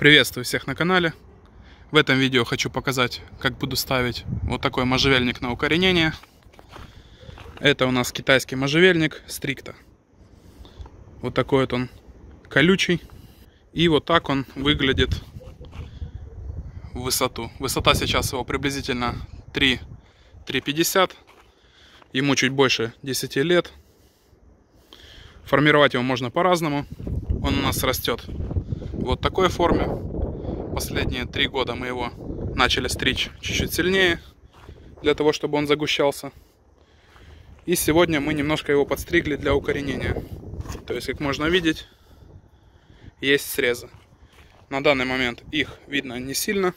Приветствую всех на канале. В этом видео хочу показать, как буду ставить вот такой можжевельник на укоренение. Это у нас китайский можжевельник стрикта. Вот такой вот он колючий. И вот так он выглядит в высоту. Высота сейчас его приблизительно 3,50. Ему чуть больше 10 лет. Формировать его можно по-разному. Он у нас растет вот такой форме. Последние три года мы его начали стричь чуть-чуть сильнее, для того, чтобы он загущался. И сегодня мы немножко его подстригли для укоренения. То есть, как можно видеть, есть срезы. На данный момент их видно не сильно.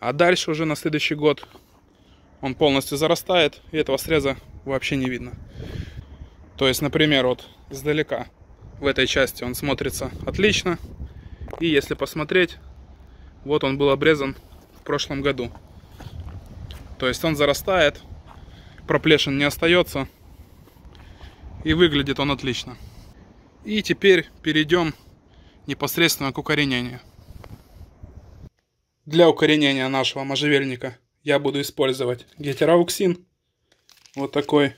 А дальше уже на следующий год он полностью зарастает, и этого среза вообще не видно. То есть, например, вот издалека в этой части он смотрится отлично. И если посмотреть, вот он был обрезан в прошлом году. То есть он зарастает, проплешин не остается. И выглядит он отлично. И теперь перейдем непосредственно к укоренению. Для укоренения нашего можжевельника я буду использовать гетерауксин. Вот такой.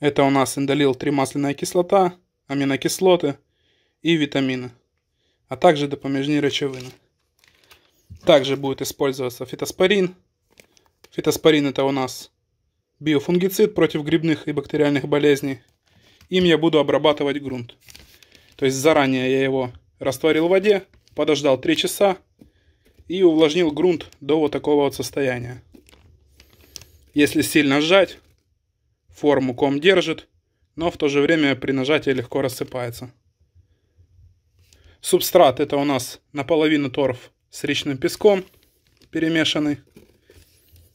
Это у нас индолил 3 кислота аминокислоты и витамины, а также допоміжні речовини. Також будет использоваться фитоспорин. Фитоспорин это у нас биофунгицид против грибных и бактериальных болезней. Им я буду обрабатывать грунт. То есть заранее я его растворил в воде, подождал 3 часа и увлажнил грунт до вот такого вот состояния. Если сильно сжать, форму ком держит, но в то же время при нажатии легко рассыпается. Субстрат это у нас наполовину торф с речным песком перемешанный.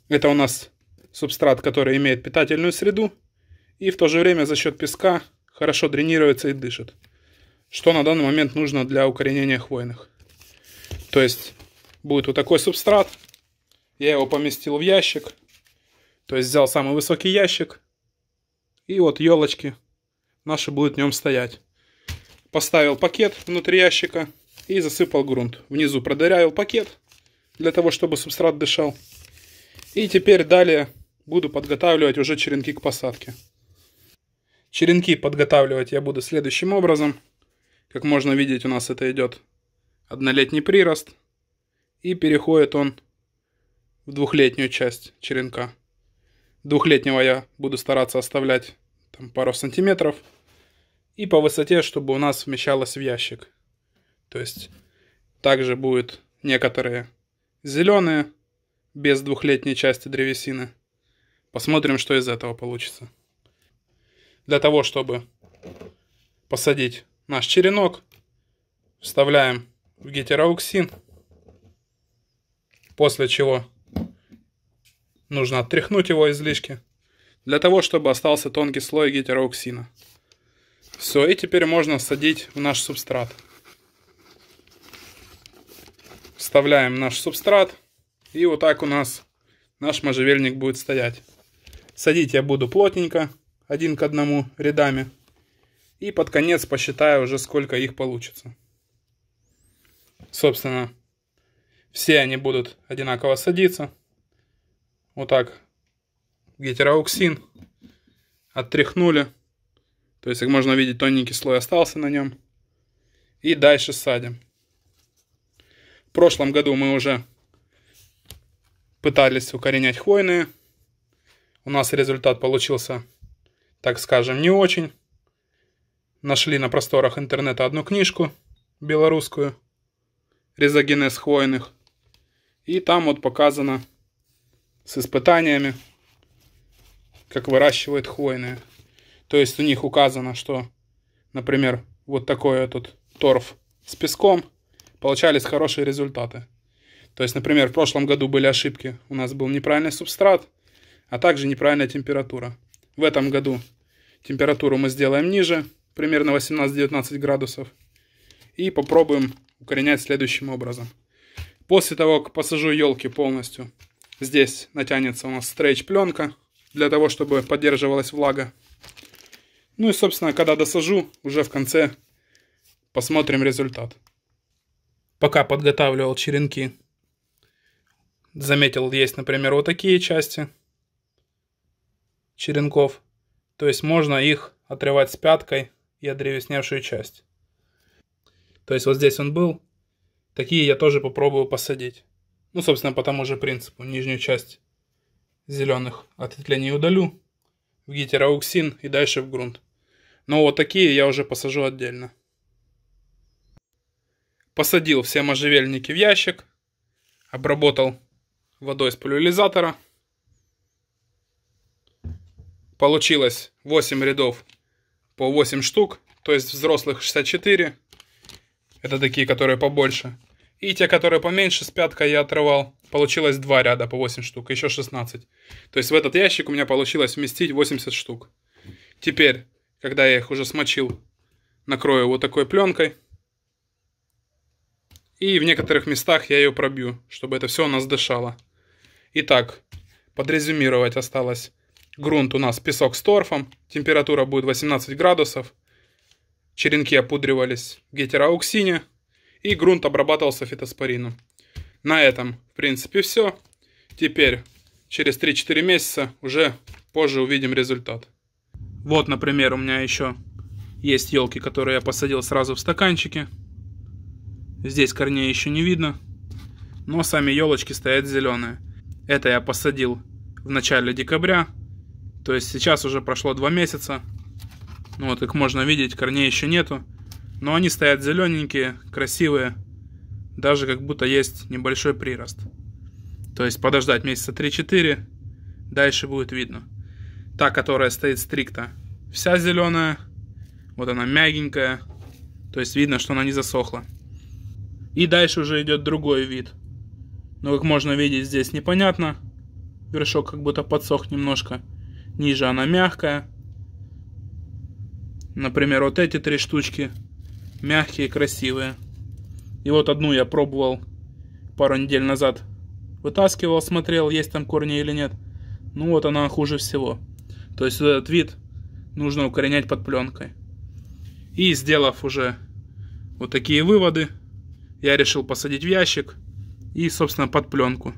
Это у нас субстрат, который имеет питательную среду и в то же время за счет песка хорошо дренируется и дышит. Что на данный момент нужно для укоренения хвойных. То есть будет вот такой субстрат. Я его поместил в ящик. То есть взял самый высокий ящик, и вот елочки наши будут в нем стоять. Поставил пакет внутри ящика и засыпал грунт. Внизу продырявил пакет для того, чтобы субстрат дышал. И теперь далее буду подготавливать уже черенки к посадке. Черенки подготавливать я буду следующим образом. Как можно видеть, у нас это идет однолетний прирост. И переходит он в двухлетнюю часть черенка. Двухлетнего я буду стараться оставлять там, пару сантиметров. И по высоте, чтобы у нас вмещалось в ящик. То есть также будет некоторые зеленые, без двухлетней части древесины. Посмотрим, что из этого получится. Для того, чтобы посадить наш черенок, вставляем в гетероуксин, после чего Нужно оттряхнуть его излишки, для того, чтобы остался тонкий слой гетерооксина. Все, и теперь можно садить в наш субстрат. Вставляем наш субстрат, и вот так у нас наш можжевельник будет стоять. Садить я буду плотненько, один к одному рядами. И под конец посчитаю уже, сколько их получится. Собственно, все они будут одинаково садиться. Вот так. Гетерауксин. Оттряхнули. То есть, как можно видеть, тоненький слой остался на нем. И дальше садим. В прошлом году мы уже пытались укоренять хвойные. У нас результат получился, так скажем, не очень. Нашли на просторах интернета одну книжку белорусскую. Резогенез хвойных. И там вот показано с испытаниями, как выращивают хвойные. То есть у них указано, что, например, вот такой этот торф с песком, получались хорошие результаты. То есть, например, в прошлом году были ошибки. У нас был неправильный субстрат, а также неправильная температура. В этом году температуру мы сделаем ниже, примерно 18-19 градусов. И попробуем укоренять следующим образом. После того, как посажу елки полностью, Здесь натянется у нас стрейч-пленка, для того, чтобы поддерживалась влага. Ну и, собственно, когда досажу, уже в конце посмотрим результат. Пока подготавливал черенки, заметил, есть, например, вот такие части черенков. То есть можно их отрывать с пяткой и одревесневшую часть. То есть вот здесь он был. Такие я тоже попробую посадить. Ну, собственно, по тому же принципу. Нижнюю часть зеленых ответвлений удалю в гетероуксин и дальше в грунт. Но вот такие я уже посажу отдельно. Посадил все можжевельники в ящик. Обработал водой с полюлизатора. Получилось 8 рядов по 8 штук. То есть взрослых 64. Это такие, которые побольше. И те, которые поменьше, с пяткой я отрывал. Получилось два ряда по 8 штук, еще 16. То есть в этот ящик у меня получилось вместить 80 штук. Теперь, когда я их уже смочил, накрою вот такой пленкой. И в некоторых местах я ее пробью, чтобы это все у нас дышало. Итак, подрезюмировать осталось. Грунт у нас песок с торфом, температура будет 18 градусов. Черенки опудривались гетероауксине и грунт обрабатывался фитоспорином. На этом, в принципе, все. Теперь, через 3-4 месяца, уже позже увидим результат. Вот, например, у меня еще есть елки, которые я посадил сразу в стаканчике. Здесь корней еще не видно, но сами елочки стоят зеленые. Это я посадил в начале декабря, то есть сейчас уже прошло 2 месяца. Ну вот, как можно видеть, корней еще нету. Но они стоят зелененькие, красивые, даже как будто есть небольшой прирост. То есть подождать месяца 3-4, дальше будет видно. Та, которая стоит стрикта, вся зеленая, вот она мягенькая, то есть видно, что она не засохла. И дальше уже идет другой вид. Но как можно видеть, здесь непонятно. Вершок как будто подсох немножко. Ниже она мягкая. Например, вот эти три штучки – мягкие, красивые. И вот одну я пробовал пару недель назад. Вытаскивал, смотрел, есть там корни или нет. Ну вот она хуже всего. То есть этот вид нужно укоренять под пленкой. И сделав уже вот такие выводы, я решил посадить в ящик и, собственно, под пленку.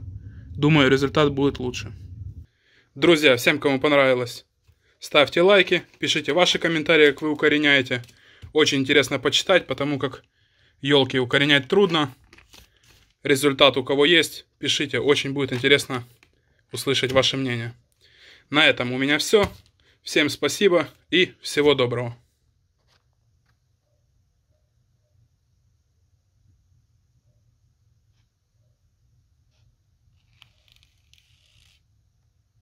Думаю, результат будет лучше. Друзья, всем, кому понравилось, ставьте лайки, пишите ваши комментарии, как вы укореняете – очень интересно почитать, потому как елки укоренять трудно. Результат у кого есть, пишите. Очень будет интересно услышать ваше мнение. На этом у меня все. Всем спасибо и всего доброго.